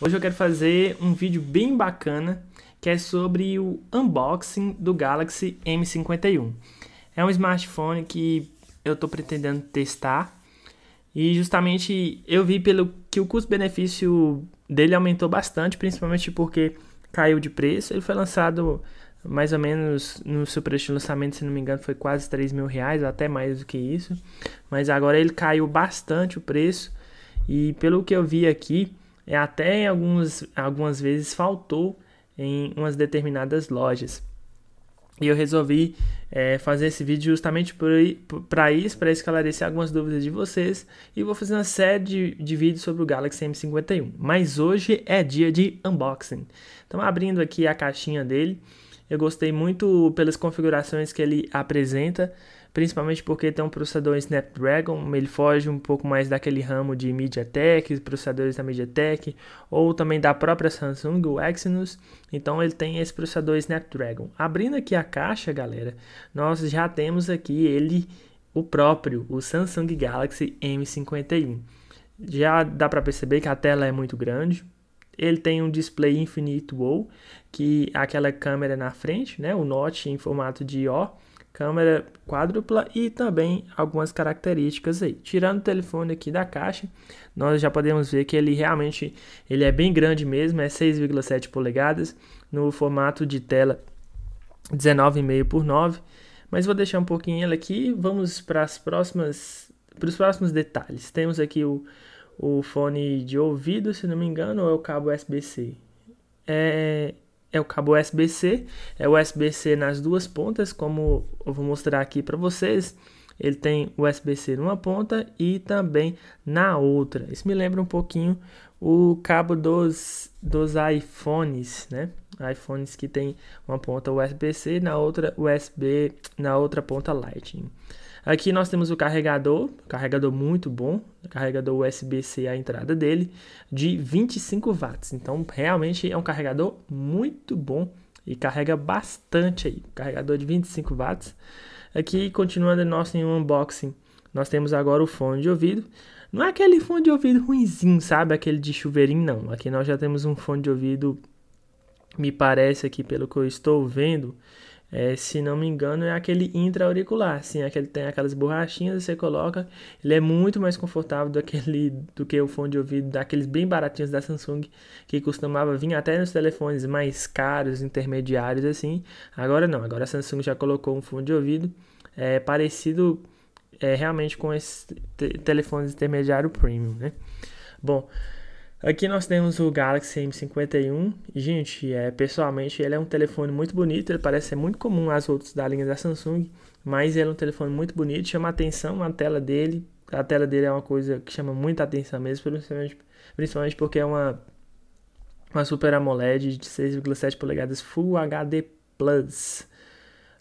Hoje eu quero fazer um vídeo bem bacana que é sobre o unboxing do Galaxy M51. É um smartphone que eu estou pretendendo testar e justamente eu vi pelo que o custo-benefício dele aumentou bastante, principalmente porque caiu de preço. Ele foi lançado mais ou menos no seu preço de lançamento, se não me engano, foi quase 3 mil reais, até mais do que isso. Mas agora ele caiu bastante o preço. E pelo que eu vi aqui, e é, até algumas, algumas vezes faltou em umas determinadas lojas. E eu resolvi é, fazer esse vídeo justamente para isso, para esclarecer algumas dúvidas de vocês. E vou fazer uma série de, de vídeos sobre o Galaxy M51. Mas hoje é dia de unboxing. Então, abrindo aqui a caixinha dele, eu gostei muito pelas configurações que ele apresenta principalmente porque tem um processador Snapdragon, ele foge um pouco mais daquele ramo de MediaTek, processadores da MediaTek, ou também da própria Samsung, o Exynos, então ele tem esse processador Snapdragon. Abrindo aqui a caixa, galera, nós já temos aqui ele, o próprio, o Samsung Galaxy M51. Já dá para perceber que a tela é muito grande, ele tem um display infinito ou que é aquela câmera na frente, né, o notch em formato de O, câmera quádrupla e também algumas características aí. Tirando o telefone aqui da caixa, nós já podemos ver que ele realmente ele é bem grande mesmo, é 6,7 polegadas no formato de tela 19,5 por 9, mas vou deixar um pouquinho ele aqui, vamos para as próximas para os próximos detalhes. Temos aqui o, o fone de ouvido, se não me engano, ou é o cabo USB-C. É, é o cabo USB-C, é USB-C nas duas pontas, como eu vou mostrar aqui para vocês. Ele tem USB-C numa ponta e também na outra. Isso me lembra um pouquinho o cabo dos, dos iPhones, né? iPhones que tem uma ponta USB-C na outra USB, na outra ponta Lightning. Aqui nós temos o carregador, carregador muito bom, carregador USB-C a entrada dele, de 25 watts. Então, realmente é um carregador muito bom e carrega bastante aí, carregador de 25 watts. Aqui, continuando nosso unboxing, nós temos agora o fone de ouvido. Não é aquele fone de ouvido ruimzinho, sabe? Aquele de chuveirinho, não. Aqui nós já temos um fone de ouvido, me parece aqui, pelo que eu estou vendo, é, se não me engano, é aquele intra-auricular, sim, é aquele tem aquelas borrachinhas e você coloca. Ele é muito mais confortável do, aquele, do que o fone de ouvido daqueles bem baratinhos da Samsung, que costumava vir até nos telefones mais caros, intermediários, assim. Agora não, agora a Samsung já colocou um fone de ouvido é, parecido é, realmente com esse telefones telefone intermediário premium, né? Bom, Aqui nós temos o Galaxy M51. Gente, é, pessoalmente ele é um telefone muito bonito, ele parece ser muito comum às outros da linha da Samsung, mas ele é um telefone muito bonito, chama atenção a tela dele. A tela dele é uma coisa que chama muita atenção mesmo, principalmente, principalmente porque é uma, uma Super AMOLED de 6,7 polegadas Full HD Plus.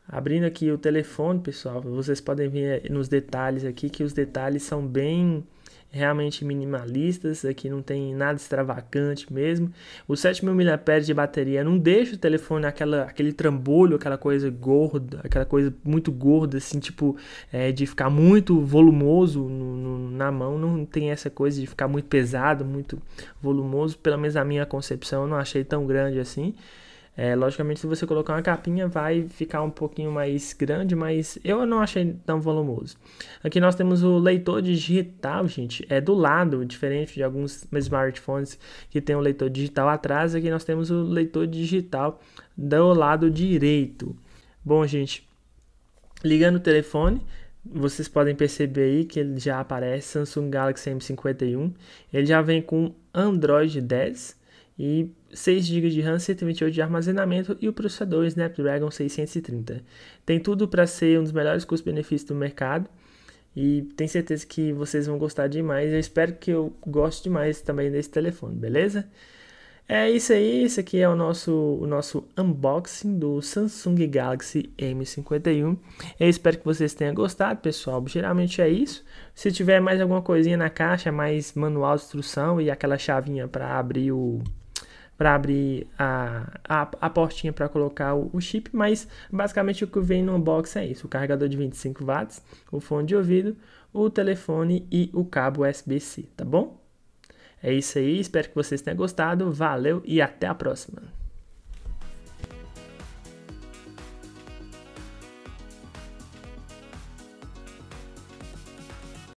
Abrindo aqui o telefone, pessoal, vocês podem ver nos detalhes aqui que os detalhes são bem realmente minimalistas, aqui não tem nada extravagante mesmo. Os 7000 mAh de bateria não deixa o telefone aquela, aquele trambolho, aquela coisa gorda, aquela coisa muito gorda, assim, tipo, é, de ficar muito volumoso no, no, na mão, não tem essa coisa de ficar muito pesado, muito volumoso, pelo menos a minha concepção, eu não achei tão grande assim. É, logicamente, se você colocar uma capinha, vai ficar um pouquinho mais grande, mas eu não achei tão volumoso. Aqui nós temos o leitor digital, gente, é do lado, diferente de alguns smartphones que tem um leitor digital atrás, aqui nós temos o leitor digital do lado direito. Bom, gente, ligando o telefone, vocês podem perceber aí que ele já aparece Samsung Galaxy M51, ele já vem com Android 10, e 6 GB de RAM, 128 de armazenamento e o processador Snapdragon 630. Tem tudo para ser um dos melhores custos-benefícios do mercado e tenho certeza que vocês vão gostar demais. Eu espero que eu goste demais também desse telefone, beleza? É isso aí, esse aqui é o nosso, o nosso unboxing do Samsung Galaxy M51. Eu espero que vocês tenham gostado, pessoal. Geralmente é isso. Se tiver mais alguma coisinha na caixa, mais manual de instrução e aquela chavinha para abrir o, para abrir a, a, a portinha para colocar o, o, chip, mas basicamente o que vem no box é isso: o carregador de 25 watts, o fone de ouvido, o telefone e o cabo USB-C, tá bom? É isso aí, espero que vocês tenham gostado, valeu e até a próxima!